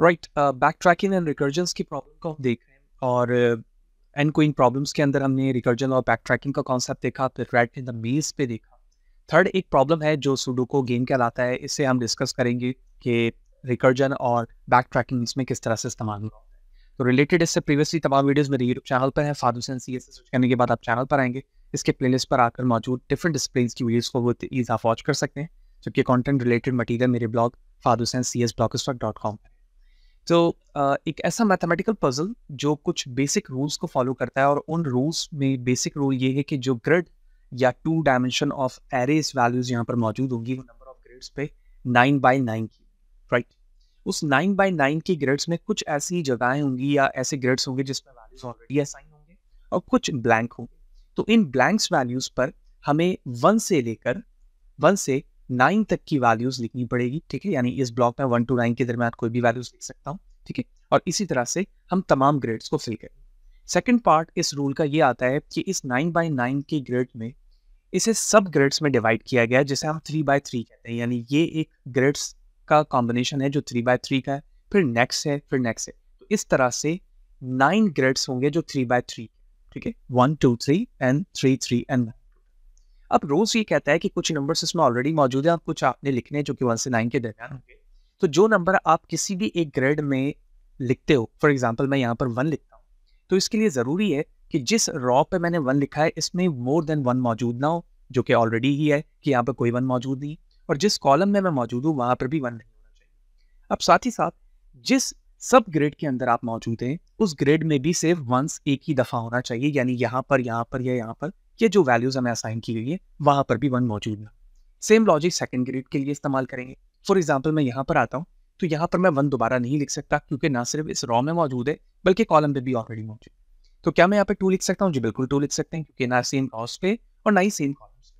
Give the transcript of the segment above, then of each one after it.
right backtracking and recursion की problem को हम देख रहे हैं और एंड कोइंग प्रॉब्लम्स के अंदर हमने रिकर्जन और बैक ट्रैकिंग का कॉन्सेप्ट देखा फिर रेड इन द मेज पे देखा थर्ड एक प्रॉब्लम है जो सुडोको गेम कहलाता है इससे हम डिस्कस करेंगे कि रिकर्जन और बैक ट्रैकिंग इसमें किस तरह से इस्तेमाल होता है तो रिलेटेड इससे प्रीवियसली तमाम वीडियोस मेरे यूट्यूब चैनल पर है father sense C S search करने के बाद आप चैनल पर आएंगे इसके प्लेलिस्ट पर आकर मौजूद डिफरेंट डिस्प्ले की वीडियोस को वो ईज आप वॉच कर सकते हैं जबकि कंटेंट रिलेटेड मटेरियल मेरे blog father sense C S blog dot com है तो एक ऐसा मैथमेटिकल पजल जो कुछ बेसिक रूल्स को फॉलो करता है और उन रूल्स में बेसिक रूल ये है कि जो ग्रिड या two dimension of arrays values यहाँ पर मौजूद होंगी वो नंबर ऑफ ग्रिड्स पे नाइन बाई नाइन की राइट उस नाइन बाई नाइन की ग्रिड्स में कुछ ऐसी जगहें होंगी या ऐसे ग्रिड्स होंगे जिसमें वैल्यूज ऑलरेडी असाइन होंगे और कुछ ब्लैंक होंगे तो इन ब्लैंक्स वैल्यूज पर हमें वन से लेकर वन से नाइन तक की वैल्यूज लिखनी पड़ेगी ठीक है यानी इस ब्लॉक में वन टू नाइन के दरमियान कोई भी वैल्यूज लिख सकता हूँ ठीक है और इसी तरह से हम तमाम ग्रेड्स को फिल करें सेकेंड पार्ट इस रूल का ये आता है कि इस नाइन बाई नाइन के ग्रेड में इसे सब ग्रेड्स में डिवाइड किया गया है जिसे हम थ्री बाय थ्री कहते हैं यानी ये एक ग्रेड्स का कॉम्बिनेशन है जो थ्री बाय थ्री का है फिर नेक्स्ट है फिर नेक्स्ट है तो इस तरह से नाइन ग्रेड्स होंगे जो थ्री बाय थ्री ठीक है one two three and three three and one अब रोज ये कहता है कि कुछ नंबर इसमें ऑलरेडी मौजूद है आप कुछ आपने लिखने जो कि वन से नाइन के दरमियान होंगे तो जो नंबर आप किसी भी एक ग्रेड में लिखते हो फॉर एग्जाम्पल मैं यहाँ पर वन लिखता हूँ तो इसके लिए ज़रूरी है कि जिस रॉ पे मैंने वन लिखा है इसमें मोर देन वन मौजूद ना हो जो कि ऑलरेडी ही है कि यहाँ पर कोई वन मौजूद नहीं और जिस कॉलम में मैं मौजूद हूँ वहाँ पर भी वन नहीं होना चाहिए अब साथ ही साथ जिस सब ग्रेड के अंदर आप मौजूद हैं उस ग्रेड में भी सिर्फ वंस एक ही दफ़ा होना चाहिए यानी यहाँ पर यहाँ पर या यहाँ पर ये जो वैल्यूज हमें असाइन की गई है वहां पर भी वन मौजूद है सेम लॉजिक सेकेंड ग्रेड के लिए इस्तेमाल करेंगे फॉर एग्जाम्पल मैं यहाँ पर आता हूँ तो यहाँ पर मैं वन दोबारा नहीं लिख सकता क्योंकि ना सिर्फ इस रॉ में मौजूद है बल्कि कॉलम में भी ऑलरेडी मौजूद तो क्या मैं यहाँ पर टू लिख सकता हूँ जी बिल्कुल टू लिख सकते हैं क्योंकि ना सेम कॉस्ट पे और ना ही सेम कॉलम्स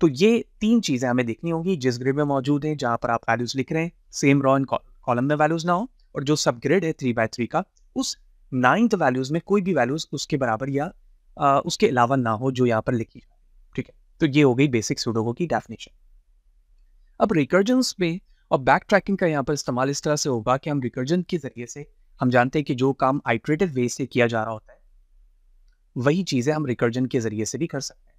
तो ये तीन चीज़ें हमें देखनी होगी जिस ग्रेड में मौजूद है जहां पर आप वैल्यूज लिख रहे हैं सेम रॉ इन कॉलम में वैल्यूज ना हो और जो सब ग्रेड है थ्री बाय थ्री का उस नाइन्थ वैल्यूज में कोई भी वैल्यूज उसके बराबर या आ, उसके अलावा ना हो जो यहाँ पर लिखी जाए ठीक है तो ये हो गई बेसिक सूडोको की डेफिनेशन अब रिकर्जेंस में और बैक ट्रैकिंग का यहाँ पर इस्तेमाल इस तरह से होगा कि हम रिकर्जन के जरिए से हम जानते हैं कि जो काम आइट्रेटिव वे से किया जा रहा होता है वही चीज़ें हम रिकर्जन के जरिए से भी कर सकते हैं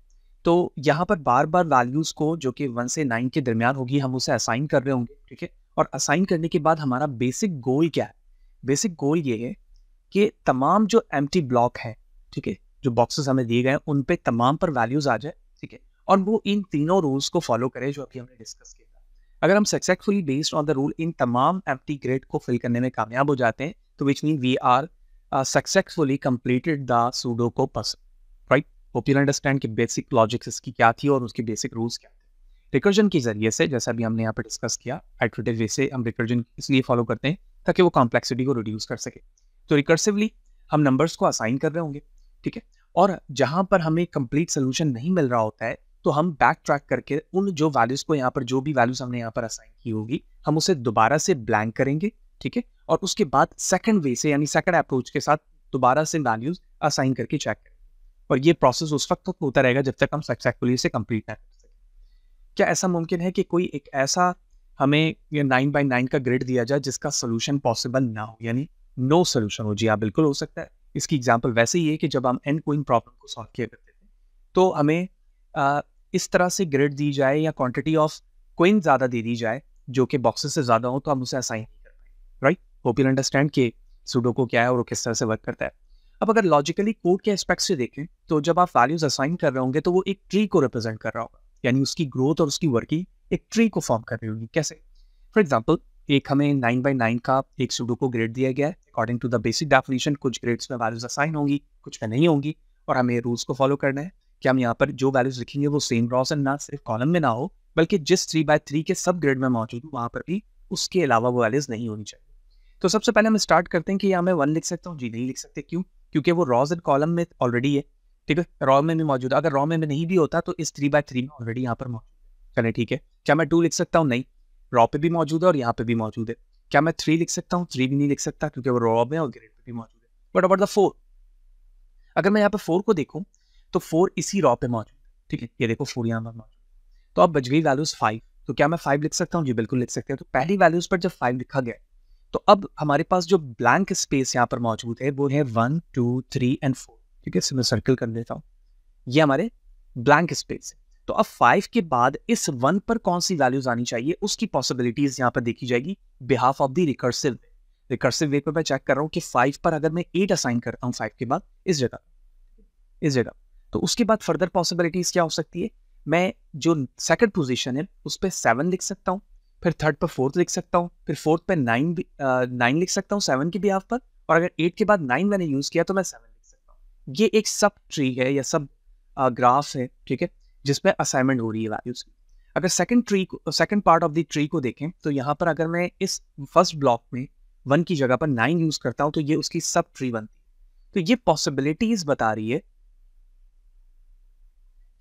तो यहाँ पर बार बार वैल्यूज़ को जो कि वन से नाइन के दरमियान होगी हम उसे असाइन कर रहे होंगे ठीक है और असाइन करने के बाद हमारा बेसिक गोल क्या है बेसिक गोल ये है कि तमाम जो एम ब्लॉक है ठीक है जो बॉक्सेस हमें दिए गए उन पे तमाम पर वैल्यूज आ जाए ठीक है और वो इन तीनों रूल्स को फॉलो करे जो अभी हमने डिस्कस किया था अगर हम successfully based on the rule इन तमाम एम्प्टी ग्रेड को फिल करने में कामयाब हो जाते हैं तो which mean we are successfully completed the sudoku puzzle right hope you understand कि बेसिक लॉजिक्स इसकी क्या थी और उसके बेसिक रूल्स क्या थे रिकर्जन के जरिए से जैसा अभी हमने यहाँ पर डिस्कस किया आइट्रेटिव वे से हम रिकर्जन इसलिए फॉलो करते हैं ताकि वो कॉम्प्लेक्सिटी को रिड्यूस कर सके तो रिकर्सिवली हम नंबर्स को असाइन कर रहे होंगे ठीक है और जहाँ पर हमें कंप्लीट सोल्यूशन नहीं मिल रहा होता है तो हम बैक ट्रैक करके उन जो वैल्यूज़ को यहाँ पर जो भी वैल्यूज़ हमने यहाँ पर असाइन की होगी हम उसे दोबारा से ब्लैंक करेंगे ठीक है और उसके बाद सेकंड वे से यानी सेकंड अप्रोच के साथ दोबारा से वैल्यूज़ असाइन करके चेक करेंगे और ये प्रोसेस उस वक्त तक होता रहेगा जब तक हम सक्सेसफुली से कंप्लीट ना कर सकें क्या ऐसा मुमकिन है कि कोई एक ऐसा हमें नाइन बाई नाइन का ग्रेड दिया जाए जिसका सोल्यूशन पॉसिबल ना हो यानी नो सोल्यूशन हो जी हाँ बिल्कुल हो सकता है इसकी एग्जाम्पल वैसे ही है कि जब हम एंड कोइन प्रॉब्लम को सॉल्व किया करते थे तो हमें आ, इस तरह से ग्रेड दी जाए या क्वांटिटी ऑफ कोइन ज़्यादा दे दी जाए जो कि बॉक्सेस से ज़्यादा हो तो हम उसे असाइन नहीं कर पाए राइट होप यू अंडरस्टैंड कि सूडो को क्या है और वो किस तरह से वर्क करता है अब अगर लॉजिकली कोड के एस्पेक्ट से देखें तो जब आप वैल्यूज असाइन कर रहे होंगे तो वो एक ट्री को रिप्रेजेंट कर रहा होगा यानी उसकी ग्रोथ और उसकी वर्किंग एक ट्री को फॉर्म कर रही होगी कैसे फॉर एग्जाम्पल एक हमें नाइन बाई नाइन का एक को ग्रेड दिया गया है according to the basic definition कुछ ग्रेड्स में वैल्यूज असाइन होंगी कुछ में नहीं होंगी और हमें रूल्स को फॉलो करना है कि हम यहाँ पर जो वैल्यूज लिखेंगे वो सेम रॉस एंड ना सिर्फ कॉलम में ना हो बल्कि जिस थ्री बाय थ्री के सब ग्रेड में मौजूद हो वहाँ पर भी उसके अलावा वो वैल्यूज नहीं होनी चाहिए तो सबसे पहले हम स्टार्ट करते हैं कि यहाँ मैं वन लिख सकता हूँ जी नहीं लिख सकते क्यों क्योंकि वो रॉज एंड कॉलम में ऑलरेडी है ठीक है रॉ में भी मौजूद है अगर रॉ में भी नहीं भी होता तो इस थ्री बाय थ्री में ऑलरेडी यहाँ पर मौजूद चले ठीक है क्या मैं टू लिख सकता हूँ नहीं रॉ पे भी मौजूद है और यहाँ पे भी मौजूद है क्या मैं थ्री लिख सकता हूँ थ्री भी नहीं लिख सकता क्योंकि वो रॉ में और ग्रेड पे भी मौजूद है बट अबाउट द फोर अगर मैं यहाँ पे फोर को देखूँ तो फोर इसी रॉ पे मौजूद है ठीक है ये देखो फोर यहाँ पर मौजूद तो अब बच गई वैल्यूज फाइव तो क्या मैं फाइव लिख सकता हूँ जी बिल्कुल लिख सकते हैं तो पहली वैल्यूज पर जब फाइव लिखा गया तो अब हमारे पास जो ब्लैंक स्पेस यहाँ पर मौजूद है वो है one two three and four ठीक है इसे मैं सर्कल कर देता हूँ ये हमारे ब्लैंक स्पेस है तो अब फाइव के बाद इस वन पर कौन सी वैल्यूज आनी चाहिए उसकी पॉसिबिलिटीज यहाँ पर देखी जाएगी behalf of the recursive recursive way पर मैं चेक कर रहा हूँ कि फाइव पर अगर मैं एट असाइन करता हूँ फाइव के बाद इस जगह इस जगह तो उसके बाद फर्दर पॉसिबिलिटीज क्या हो सकती है मैं जो सेकंड पोजीशन है उस पर सेवन लिख सकता हूँ फिर थर्ड पर फोर्थ लिख सकता हूँ फिर फोर्थ पर नाइन नाइन लिख सकता हूँ सेवन के बिहाफ पर और अगर एट के बाद नाइन मैंने यूज़ किया तो मैं सेवन लिख सकता हूँ ये एक सब ट्री है या सब ग्राफ है ठीक है जिसमें असाइनमेंट हो रही है वैल्यूज की अगर सेकंड ट्री को second part of the tree को देखें तो यहाँ पर अगर मैं इस फर्स्ट ब्लॉक में वन की जगह पर नाइन यूज करता हूँ तो ये उसकी सब ट्री बनती तो ये पॉसिबिलिटीज बता रही है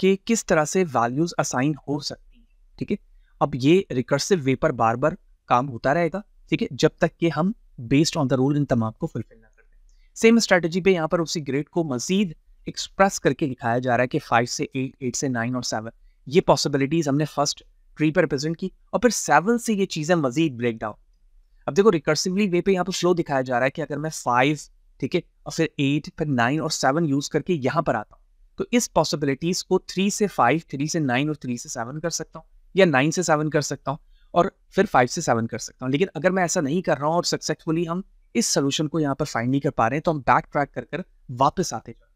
कि किस तरह से वैल्यूज असाइन हो सकती है ठीक है अब ये रिकर्सिव वे पर बार बार काम होता रहेगा ठीक है जब तक कि हम बेस्ड ऑन द रूल इन तमाम को फुलफिल ना करते सेम स्ट्रैटेजी पे यहाँ पर उसी ग्रेड को मजीद एक्सप्रेस करके दिखाया जा रहा है कि फाइव से एट एट से नाइन और सेवन ये पॉसिबिलिटीज़ हमने फर्स्ट ट्री पर रिप्रेजेंट की और फिर सेवन से ये चीज़ें मजीद ब्रेक डाउन अब देखो रिकर्सिवली वे पे यहाँ पर फ्लो दिखाया जा रहा है कि अगर मैं फाइव ठीक है और फिर एट फिर नाइन और सेवन यूज़ करके यहाँ पर आता हूँ तो इस पॉसिबिलिटीज़ को थ्री से फाइव थ्री से नाइन और थ्री से सेवन कर सकता हूँ या नाइन से सेवन कर सकता हूँ और फिर फाइव से सेवन कर सकता हूँ लेकिन अगर मैं ऐसा नहीं कर रहा हूँ और सक्सेसफुली हम इस सोल्यूशन को यहाँ पर फाइंड नहीं कर पा रहे हैं तो हम बैक ट्रैक कर कर वापस आते जाए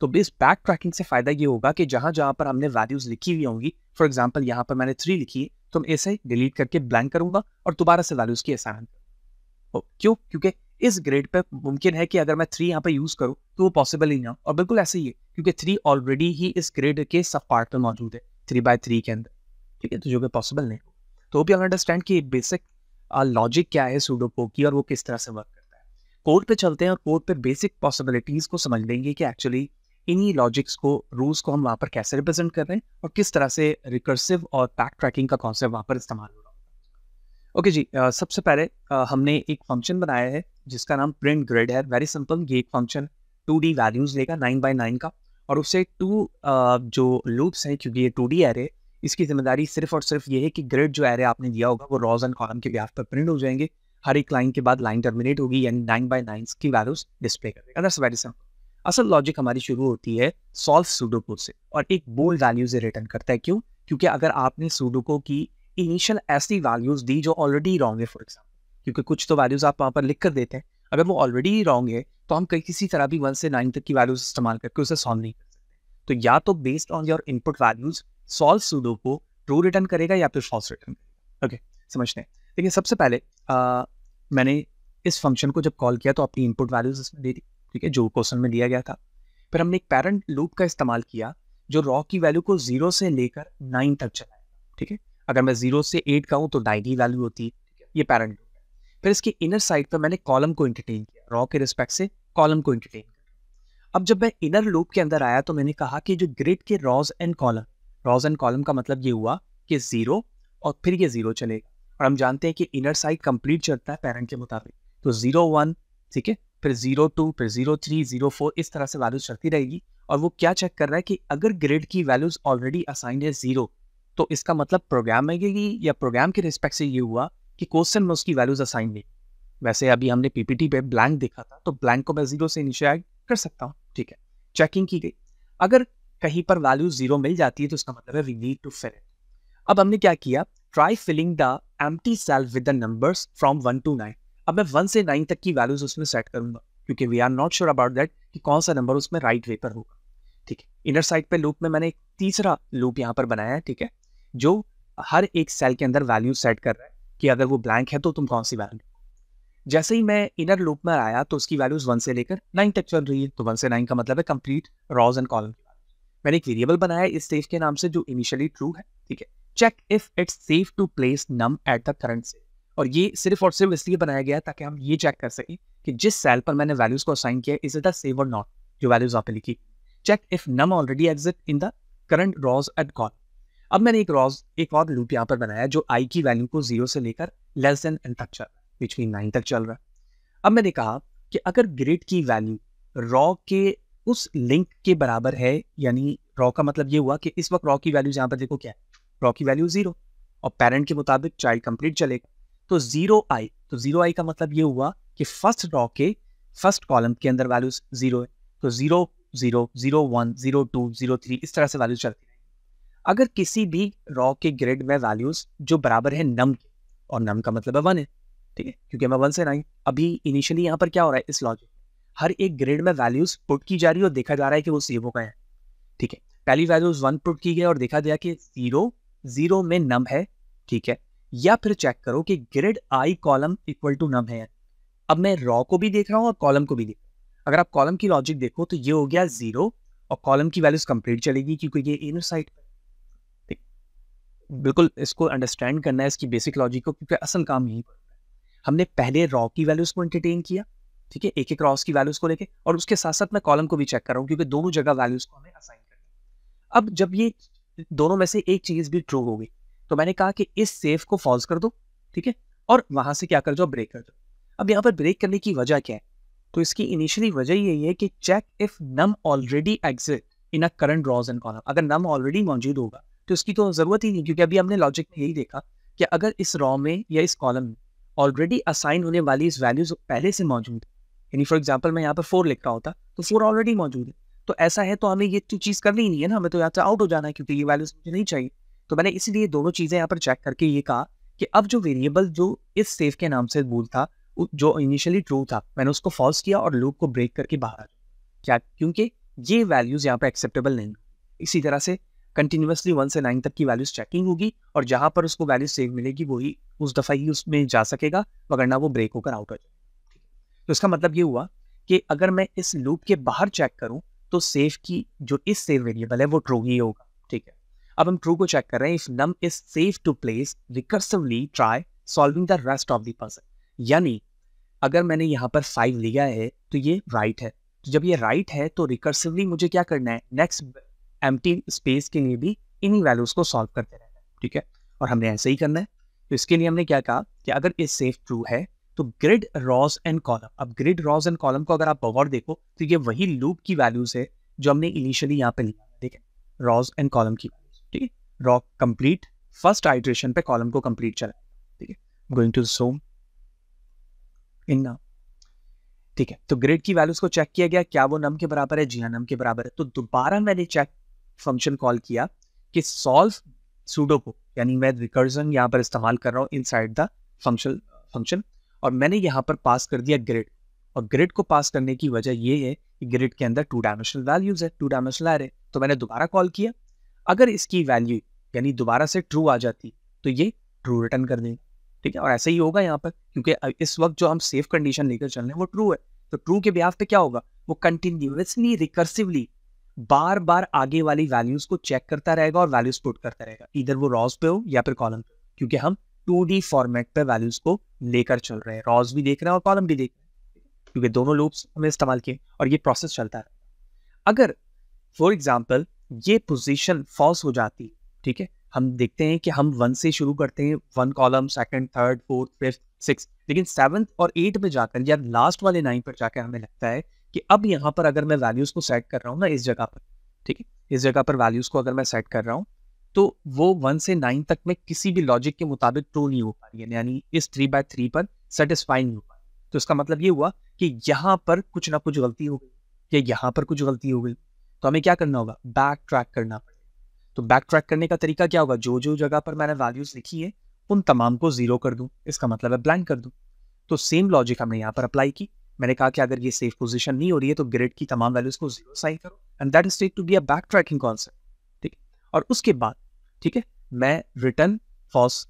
तो बेस बैक ट्रैकिंग से फ़ायदा ये होगा कि जहां जहां पर हमने वैल्यूज़ लिखी हुई होंगी फॉर एग्जाम्पल यहाँ पर मैंने थ्री लिखी है तो मैं इसे डिलीट करके ब्लैंक करूंगा और दोबारा से वैल्यूज़ की आसान हो क्यों क्योंकि इस ग्रेड पर मुमकिन है कि अगर मैं थ्री यहाँ पर यूज़ करूँ तो वो पॉसिबल ही ना और बिल्कुल ऐसे ही है क्योंकि थ्री ऑलरेडी ही इस ग्रेड के सब पार्ट में मौजूद है थ्री बाय थ्री के अंदर ठीक है तो जो कि पॉसिबल नहीं तो भी अंडरस्टैंड कि बेसिक लॉजिक uh, क्या है सूडोपो की और वो किस तरह से वर्क करता है कोर्ट पे चलते हैं और कोर्ट पे बेसिक पॉसिबिलिटीज़ को समझ लेंगे कि एक्चुअली इन्हीं लॉजिक्स को रूल्स को हम वहाँ पर कैसे रिप्रेजेंट कर रहे हैं और किस तरह से रिकर्सिव और बैक ट्रैकिंग का कॉन्सेप्ट वहाँ पर इस्तेमाल हो रहा है ओके जी सबसे पहले हमने एक फंक्शन बनाया है जिसका नाम प्रिंट ग्रिड है वेरी सिंपल ये एक फंक्शन टू डी वैल्यूज लेगा नाइन बाई नाइन का और उससे टू जो लूप्स हैं क्योंकि ये टू डी एरे इसकी जिम्मेदारी सिर्फ और सिर्फ ये है कि ग्रिड जो एरे आपने दिया होगा वो रॉज एंड कॉलम के ग्राफ पर प्रिंट हो जाएंगे हर एक लाइन के बाद लाइन टर्मिनेट होगी यानी नाइन बाई नाइन की वैल्यूज डिस्प्ले करेगा दैट्स वेरी सिंपल असल लॉजिक हमारी शुरू होती है सॉल्व सूडोको से और एक बोल्ड वैल्यू से रिटर्न करता है क्यों क्योंकि अगर आपने सूडोको की इनिशियल ऐसी वैल्यूज दी जो ऑलरेडी रॉन्ग है फॉर एग्जाम्पल क्योंकि कुछ तो वैल्यूज आप वहाँ पर लिख कर देते हैं अगर वो ऑलरेडी रॉन्ग है तो हम किसी तरह भी वन से नाइन तक की वैल्यूज इस्तेमाल करके उसे सॉल्व नहीं कर सकते तो या तो based on your input values solve sudoku को ट्रू रिटर्न करेगा या फिर फॉल्स रिटर्न करेगा ओके समझते हैं देखिए सबसे पहले आ, मैंने इस फंक्शन को जब कॉल किया तो अपनी इनपुट वैल्यूज इसमें दे दी ठीक है जो क्वेश्चन में दिया गया था फिर हमने एक पेरेंट लूप का इस्तेमाल किया जो रॉ की वैल्यू को जीरो से लेकर नाइन तक चलाया ठीक है अगर मैं जीरो से एट का हूँ तो नाइन ही वैल्यू होती है ये पेरेंट लूप है फिर इसके इनर साइड पर मैंने कॉलम को इंटरटेन किया रॉ के रिस्पेक्ट से कॉलम को इंटरटेन किया अब जब मैं इनर लूप के अंदर आया तो मैंने कहा कि जो ग्रिड के rows and column rows and column का मतलब ये हुआ कि जीरो और फिर ये जीरो चलेगा और हम जानते हैं कि इनर साइड कंप्लीट चलता है पेरेंट के मुताबिक तो जीरो वन ठीक है फिर जीरो टू फिर जीरो थ्री जीरो फोर इस तरह से वैल्यूज चलती रहेगी और वो क्या चेक कर रहा है कि अगर ग्रेड की वैल्यूज ऑलरेडी असाइन है जीरो तो इसका मतलब प्रोग्राम की या प्रोग्राम के रिस्पेक्ट से ये हुआ कि क्वेश्चन में उसकी वैल्यूज असाइन नहीं वैसे अभी हमने पीपीटी पे ब्लैंक देखा था तो ब्लैंक को मैं जीरो से इनिशिएट कर सकता हूँ ठीक है चेकिंग की गई अगर कहीं पर वैल्यू जीरो मिल जाती है तो उसका मतलब है वी नीड टू फिल अब हमने क्या किया try filling the empty cell with the numbers from one to nine अब मैं वन से नाइन तक की वैल्यूज उसमें सेट करूंगा क्योंकि we are not sure about that कि कौन सा नंबर उसमें राइट वे पर होगा ठीक है इनर साइड पे लूप में मैंने एक तीसरा लूप यहाँ पर बनाया है ठीक है जो हर एक सेल के अंदर वैल्यू सेट कर रहा है कि अगर वो ब्लैंक है तो तुम कौन सी वैल्यू जैसे ही मैं इनर लूप में आया तो उसकी वैल्यूज वन से लेकर नाइन तक चल रही है तो वन से नाइन का मतलब है कंप्लीट रॉज एंड कॉलम मैंने एक वेरिएबल बनाया इस स्टेज के नाम से जो इनिशियली ट्रू है ठीक है check if it's safe to place num at the current cell और ये सिर्फ और सिर्फ इसलिए बनाया गया ताकि हम ये चेक कर सकें कि जिस सेल पर मैंने वैल्यूज़ को असाइन किया इज इट अ सेव और नॉट जो वैल्यूज आपने लिखी check if num already exist in the current rows at col अब मैंने एक रॉज एक और लूप यहाँ पर बनाया जो आई की वैल्यू को जीरो से लेकर लेस देन एन तक चल रहा है बीच नाइन तक चल रहा है अब मैंने कहा कि अगर ग्रिड की वैल्यू रॉ के उस लिंक के बराबर है यानी रॉ का मतलब ये हुआ कि इस वक्त रॉ की वैल्यू यहाँ पर देखो क्या है रॉ की वैल्यू जीरो और पेरेंट के मुताबिक चाइल्ड कंप्लीट चलेगा तो जीरो आई तो जीरो आई का मतलब ये हुआ कि फर्स्ट रॉ के फर्स्ट कॉलम के अंदर वैल्यूज जीरो है तो zero zero zero one zero two zero three इस तरह से वैल्यूज चलते हैं अगर किसी भी रॉ के ग्रेड में वैल्यूज जो बराबर है नम के और नम का मतलब है वन है ठीक है क्योंकि हमें वन से नाइन अभी इनिशियली यहाँ पर क्या हो रहा है इस लॉजिक हर एक ग्रेड में वैल्यूज पुट की जा रही है और देखा जा रहा है कि वो सेव हो गए हैं ठीक है पहली वैल्यूज वन पुट की गई और देखा गया कि जीरो जीरो में नम है ठीक है या फिर चेक करो कि grid i column equal to num है अब मैं रॉ को भी देख रहा हूँ और कॉलम को भी देख अगर आप कॉलम की लॉजिक देखो तो ये हो गया जीरो और कॉलम की वैल्यूज कंप्लीट चलेगी क्योंकि ये इनर साइड बिल्कुल इसको अंडरस्टैंड करना है इसकी बेसिक लॉजिक को क्योंकि असल काम यही हमने पहले रॉ की वैल्यूज को एंटरटेन किया ठीक है एक एक रॉस की वैल्यूज को लेके और उसके साथ साथ मैं कॉलम को भी चेक कर रहा हूँ क्योंकि दोनों जगह वैल्यूज को हमें असाइन करना अब जब ये दोनों में से एक चीज भी ट्रू हो गई तो मैंने कहा कि इस सेफ को फॉल्स कर दो ठीक है और वहां से क्या कर जाओ ब्रेक कर दो अब यहाँ पर ब्रेक करने की वजह क्या है तो इसकी इनिशियली वजह यही है कि check if num already exist in a current rows and column अगर नम ऑलरेडी मौजूद होगा तो इसकी तो जरूरत ही नहीं क्योंकि अभी हमने लॉजिक में यही देखा कि अगर इस रॉ में या इस कॉलम में ऑलरेडी असाइन होने वाली इस वैल्यूज पहले से मौजूद है यानी फॉर एग्जाम्पल मैं यहाँ पर फोर लिख रहा होता तो फोर ऑलरेडी मौजूद है तो ऐसा है तो हमें ये चीज़ करनी ही नहीं है ना हमें तो यहाँ से आउट हो जाना है क्योंकि ये वैल्यूज मुझे नहीं चाहिए तो मैंने इसीलिए दोनों चीज़ें यहाँ पर चेक करके ये कहा कि अब जो वेरिएबल जो इस सेफ के नाम से भूल था जो इनिशियली ट्रू था मैंने उसको फॉल्स किया और लूप को ब्रेक करके बाहर क्या क्योंकि ये वैल्यूज़ यहाँ पर एक्सेप्टेबल नहीं इसी तरह से कंटिन्यूसली वन से नाइन तक की वैल्यूज चेकिंग होगी और जहाँ पर उसको वैल्यू सेव मिलेगी वही उस दफ़ा ही उसमें जा सकेगा वगरना वो ब्रेक होकर आउट हो जाए तो इसका मतलब ये हुआ कि अगर मैं इस लूप के बाहर चेक करूँ तो सेफ की जो इस सेव वेरिएबल है वो ट्रू ही होगा ठीक है अब हम ट्रू को चेक कर रहे हैं if num is safe to place recursively try solving the rest of the person यानी अगर मैंने यहाँ पर फाइव लिया है तो ये राइट right है तो जब ये राइट right है तो रिकर्सिवली मुझे क्या करना है नेक्स्ट एम स्पेस के लिए भी इन्हीं वैल्यूज को सॉल्व करते रहना है ठीक है और हमने ऐसे ही करना है तो इसके लिए हमने क्या कहा कि अगर इस सेफ ट्रू है तो ग्रिड रॉज एंड कॉलम अब ग्रिड रॉज एंड कॉलम को अगर आप बगौर देखो तो ये वही लूप की वैल्यूज है जो हमने इनिशियली यहाँ पे लिया ठीक है रॉज एंड कॉलम की वैल्यू ठीक है रॉक कंप्लीट फर्स्ट आइट्रेशन पे कॉलम को कंप्लीट चला ठीक है going to some in now ठीक है तो ग्रेड की वैल्यूज को चेक किया गया क्या वो नम के बराबर है जी हाँ नम के बराबर है तो दोबारा मैंने चेक फंक्शन कॉल किया कि सॉल्व सूडो को यानी मैं रिकर्जन यहाँ पर इस्तेमाल कर रहा हूँ inside the function function और मैंने यहाँ पर पास कर दिया ग्रिड और ग्रिड को पास करने की वजह ये है कि ग्रिड के अंदर टू डायमेंशनल वैल्यूज है टू डायमेंशनल आ रहे तो मैंने दोबारा कॉल किया अगर इसकी वैल्यू यानी दोबारा से ट्रू आ जाती तो ये ट्रू रिटर्न कर देंगे ठीक है और ऐसा ही होगा यहाँ पर क्योंकि इस वक्त जो हम सेफ कंडीशन लेकर चल रहे हैं वो ट्रू है तो ट्रू के ब्याज पे क्या होगा वो कंटिन्यूसली रिकर्सिवली बार बार आगे वाली वैल्यूज को चेक करता रहेगा और वैल्यूज पुट करता रहेगा इधर वो रॉस पे हो या फिर कॉलम पे क्योंकि हम टू डी फॉर्मेट पे वैल्यूज को लेकर चल रहे हैं रॉस भी देख रहे हैं और कॉलम भी देख रहे हैं क्योंकि दोनों लूप्स हमें इस्तेमाल किए और ये प्रोसेस चलता है अगर फॉर एग्जाम्पल ये पोजीशन फॉल्स हो जाती है ठीक है हम देखते हैं कि हम वन से शुरू करते हैं one column second third fourth fifth six लेकिन सेवन्थ और एट में जाकर या लास्ट वाले नाइन पर जाकर हमें लगता है कि अब यहाँ पर अगर मैं वैल्यूज़ को सेट कर रहा हूँ ना इस जगह पर ठीक है इस जगह पर वैल्यूज़ को अगर मैं सेट कर रहा हूँ तो वो वन से नाइन तक में किसी भी लॉजिक के मुताबिक ट्रू नहीं हो पा रही है यानी इस थ्री बाय थ्री पर सेटिस्फाई नहीं हो पा तो इसका मतलब ये हुआ कि यहाँ पर कुछ ना कुछ गलती हो गई या यहाँ पर कुछ गलती हो गई तो हमें क्या करना होगा बैक ट्रैक करना पड़ेगा तो बैक ट्रैक करने का तरीका क्या होगा जो जो जगह पर मैंने वैल्यूज लिखी है उन तमाम को जीरो कर दूँ इसका मतलब है ब्लैंक कर दूँ तो सेम लॉजिक हमने यहाँ पर अप्लाई की मैंने कहा कि अगर ये सेफ पोजीशन नहीं हो रही है तो ग्रिड की तमाम वैल्यूज को जीरो साइन करो and that is take to be a back tracking concept ठीक है और उसके बाद ठीक है मैं रिटर्न फॉल्स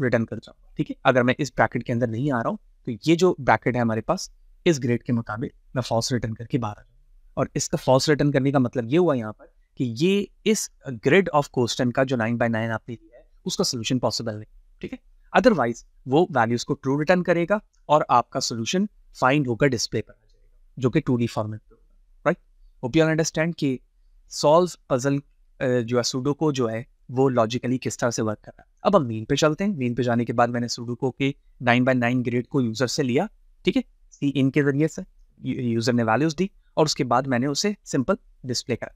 रिटर्न कर जाऊँगा ठीक है अगर मैं इस ब्रैकेट के अंदर नहीं आ रहा हूँ तो ये जो ब्रैकेट है हमारे पास इस ग्रेड के मुताबिक मैं फॉल्स रिटर्न करके बाहर आ जाऊँगा और इसका फॉल्स रिटर्न करने का मतलब ये हुआ यहाँ पर कि ये इस ग्रिड ऑफ कोस्टन का जो नाइन बाई नाइन आपने दिया है उसका सोल्यूशन पॉसिबल नहीं ठीक है अदरवाइज वो वैल्यूज को ट्रू रिटर्न करेगा और आपका सोल्यूशन फाइंड होकर डिस्प्ले पर आ जाएगा जो कि टू डी फॉर्मेट होगा राइट होप यू अंडरस्टैंड कि सॉल्व पजल जो है सूडो को जो है वो लॉजिकली किस तरह से वर्क कर रहा है अब हम मेन पे चलते हैं मेन पे जाने के बाद मैंने को के नाइन बाय नाइन ग्रेड को यूजर से लिया ठीक है सी इन के जरिए से यूजर ने वैल्यूज दी और उसके बाद मैंने उसे सिंपल डिस्प्ले करा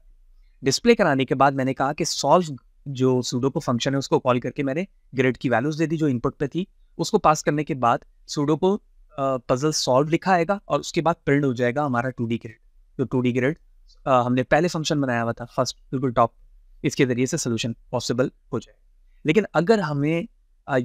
डिस्प्ले कराने के बाद मैंने कहा कि सॉल्व जो सूडो को फंक्शन है उसको कॉल करके मैंने ग्रेड की वैल्यूज दे दी जो इनपुट पे थी उसको पास करने के बाद सूडो को पजल सॉल्व लिखा आएगा और उसके बाद प्रिंट हो जाएगा हमारा टू डी ग्रेड जो टू डी ग्रेड हमने पहले फंक्शन बनाया हुआ था फर्स्ट बिल्कुल टॉप इसके ज़रिए से सोल्यूशन पॉसिबल हो जाए लेकिन अगर हमें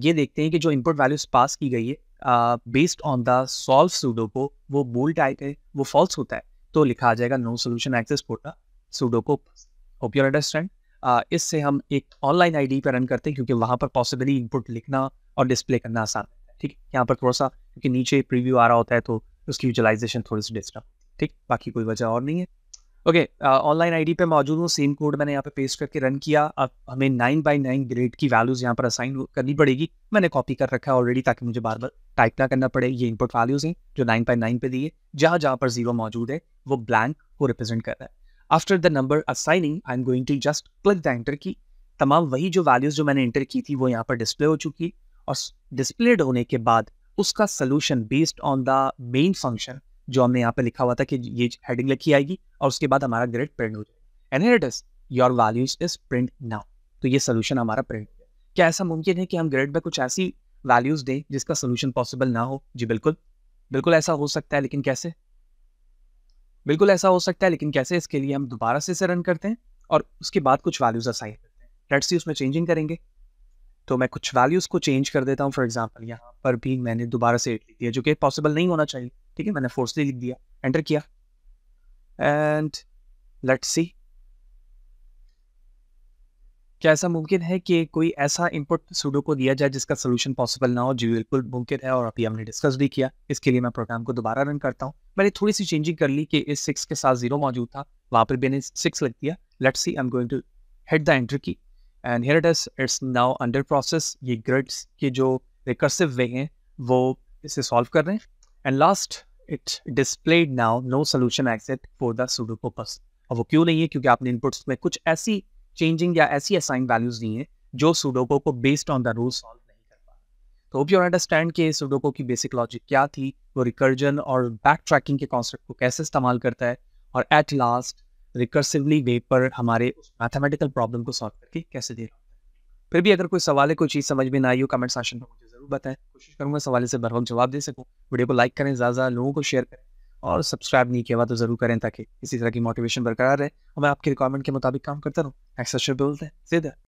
ये देखते हैं कि जो इनपुट वैल्यूज पास की गई है based on the solve sudoku वो बोल्ड आए है वो फॉल्स होता है तो लिखा आ जाएगा no solution exists for the sudoku hope you understand इससे हम एक ऑनलाइन आई डी पर रन करते हैं क्योंकि वहाँ पर पॉसिबली इनपुट लिखना और डिस्प्ले करना आसान है ठीक है यहाँ पर थोड़ा सा क्योंकि नीचे प्रीव्यू आ रहा होता है तो उसकी यूटिलाइजेशन थोड़ी सी डिस्टर्ब ठीक बाकी कोई वजह और नहीं है ओके ऑनलाइन आईडी पे मौजूद हूँ सेम कोड मैंने यहाँ पे पेस्ट करके रन किया अब हमें नाइन बाई नाइन ग्रेड की वैल्यूज़ यहाँ पर असाइन करनी पड़ेगी मैंने कॉपी कर रखा है ऑलरेडी ताकि मुझे बार बार टाइप ना करना पड़े ये इनपुट वैल्यूज़ हैं जो नाइन बाई नाइन पे दिए जहाँ जहाँ पर जीरो मौजूद है वो ब्लैंक को रिप्रेजेंट कर रहा है after the number assigning I am going to just click the enter key तमाम वही जो वैल्यूज़ जो मैंने एंटर की थी वो यहाँ पर डिस्प्ले हो चुकी और डिस्प्लेड होने के बाद उसका solution based on the main function जो हमने यहाँ पे लिखा हुआ था कि ये हेडिंग लिखी आएगी और उसके बाद हमारा ग्रेड प्रिंट हो जाएगा and is your values is print now तो ये सोल्यूशन हमारा प्रिंट क्या ऐसा मुमकिन है कि हम ग्रेड में कुछ ऐसी वैल्यूज दें जिसका सोल्यूशन पॉसिबल ना हो जी बिल्कुल बिल्कुल ऐसा हो सकता है लेकिन कैसे बिल्कुल ऐसा हो सकता है लेकिन कैसे इसके लिए हम दोबारा से इसे रन करते हैं और उसके बाद कुछ वैल्यूज असाइन करते हैं लेट्स सी उसमें चेंजिंग करेंगे तो मैं कुछ वैल्यूज़ को चेंज कर देता हूँ फॉर एग्जाम्पल यहाँ पर भी मैंने दोबारा से एट लिख दिया जो कि पॉसिबल नहीं होना चाहिए ठीक है मैंने फोर्सली लिख दिया एंटर किया एंड लेट सी क्या ऐसा मुमकिन है कि कोई ऐसा इनपुट सूडो को दिया जाए जिसका सोल्यूशन पॉसिबल ना हो जो बिल्कुल मुमकिन है और अभी हमने डिस्कस भी किया इसके लिए मैं प्रोग्राम को दोबारा रन करता हूँ मैंने थोड़ी सी चेंजिंग कर ली कि इस सिक्स के साथ जीरो मौजूद था वहाँ पर मैंने सिक्स लग दिया let see I am going to hit the enter key and here does it's now under process ये ग्रिड्स के जो रिकर्सिव वे हैं वो इसे सॉल्व कर रहे हैं and last it displayed now no solution except for the sudoku purpose और वो क्यों नहीं है क्योंकि आपने इनपुट्स में कुछ ऐसी चेंजिंग या ऐसी असाइन वैल्यूज दी हैं जो सुडोको को based on the rule solve नहीं कर पा तो होप यू अंडरस्टैंड के सुडोको की बेसिक लॉजिक क्या थी वो रिकर्जन और बैक ट्रैकिंग के कॉन्सेप्ट को कैसे इस्तेमाल करता है और एट लास्ट रिकर्सिवली वे पर हमारे मैथमेटिकल प्रॉब्लम को सॉल्व करके कैसे दे रहा है फिर भी अगर कोई सवाल है कोई चीज़ समझ में ना आई हो कमेंट सेशन में ज़रूर बताएं कोशिश करूंगा सवाल से भरपूर जवाब दे सकूँ वीडियो को लाइक करें ज़्यादा लोगों को शेयर करें और सब्सक्राइब नहीं किया तो ज़रूर करें ताकि इसी तरह की मोटिवेशन बरकरार रहे और मैं आपकी रिक्वायरमेंट के मुताबिक काम करता रहूँ एक्सेसिबल सीधा